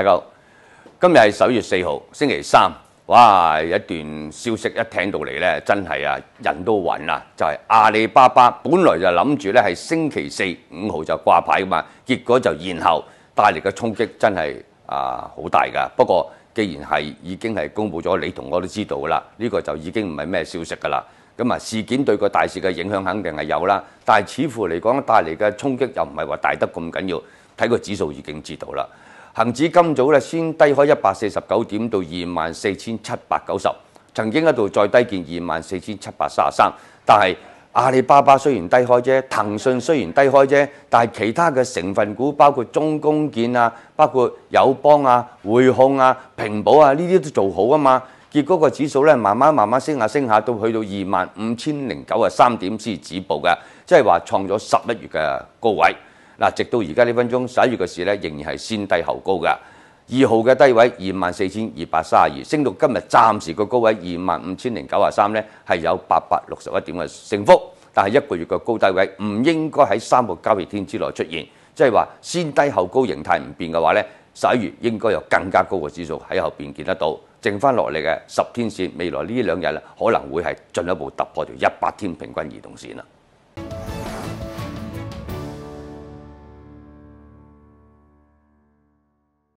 大鳩，今日係十一月四號星期三，哇！一段消息一聽到嚟咧，真係啊人都暈啦。就係阿里巴巴本來就諗住咧係星期四五號就掛牌噶嘛，結果就延後，帶嚟嘅衝擊真係啊好大噶。不過既然係已經係公布咗，你同我都知道啦。呢個就已經唔係咩消息噶啦。咁啊事件對個大市嘅影響肯定係有啦，但係似乎嚟講帶嚟嘅衝擊又唔係話大得咁緊要，睇個指數已經知道啦。恒指今早咧先低開一百四十九點到二萬四千七百九十，曾經一度再低見二萬四千七百三十三，但係阿里巴巴雖然低開啫，騰訊雖然低開啫，但係其他嘅成分股包括中公建啊，包括友邦啊、匯控啊、平保啊呢啲都做好啊嘛，結果個指數咧慢慢慢慢升下升下，到去到二萬五千零九啊三點先止步嘅，即係話創咗十一月嘅高位。嗱，直到而家呢分鐘十一月嘅市咧，仍然係先低後高嘅。二號嘅低位二萬四千二百三十二，升到今日暫時嘅高位二萬五千零九十三咧，係有八百六十一點嘅升幅。但係一個月嘅高低位唔應該喺三個交易天之內出現，即係話先低後高形態唔變嘅話咧，十一月應該有更加高嘅指數喺後邊見得到。剩翻落嚟嘅十天線，未來呢兩日咧可能會係進一步突破條一百天平均移動線啦。